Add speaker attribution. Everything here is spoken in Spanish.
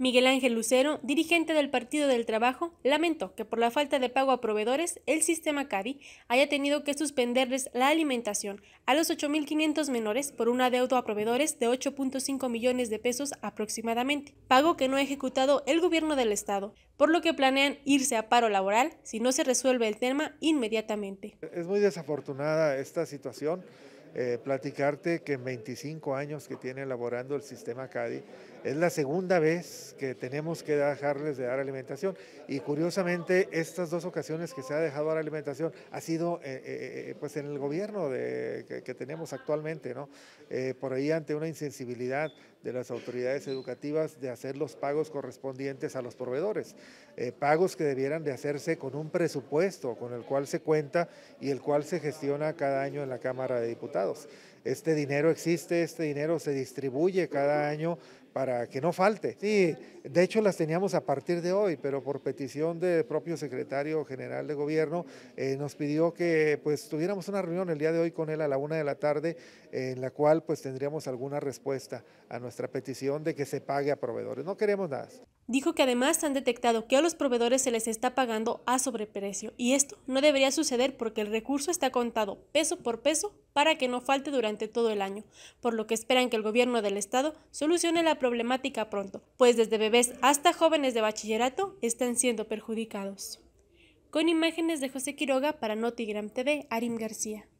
Speaker 1: Miguel Ángel Lucero, dirigente del Partido del Trabajo, lamentó que por la falta de pago a proveedores, el sistema Cadi haya tenido que suspenderles la alimentación a los 8.500 menores por una deuda a proveedores de 8.5 millones de pesos aproximadamente, pago que no ha ejecutado el gobierno del Estado, por lo que planean irse a paro laboral si no se resuelve el tema inmediatamente.
Speaker 2: Es muy desafortunada esta situación. Eh, platicarte que en 25 años que tiene elaborando el sistema CADI, es la segunda vez que tenemos que dejarles de dar alimentación. Y curiosamente, estas dos ocasiones que se ha dejado dar alimentación ha sido eh, eh, pues en el gobierno que, que, tenemos actualmente, ¿no? por ahí ante una insensibilidad de las autoridades educativas de hacer los pagos correspondientes a los proveedores. pagos que debieran de hacerse con un presupuesto con el cual se cuenta y el cual se gestiona cada año en la Cámara de Diputados. Este dinero existe, este dinero se distribuye cada año para que no falte. Sí, de hecho las teníamos a partir de hoy, pero por petición del propio secretario general de gobierno eh, nos pidió que pues tuviéramos una reunión el día de hoy con él a la una de la tarde, en la cual pues tendríamos alguna respuesta a nuestra petición de que se pague a proveedores. No
Speaker 1: queremos nada. Dijo que además han detectado que a los proveedores se les está pagando a sobreprecio y esto no debería suceder porque el recurso está contado peso por peso para que no falte durante todo el año, por lo que esperan que el gobierno del estado solucione la problemática pronto, pues desde bebés hasta jóvenes de bachillerato están siendo perjudicados. Con imágenes de José Quiroga para Notigram TV, Arim García.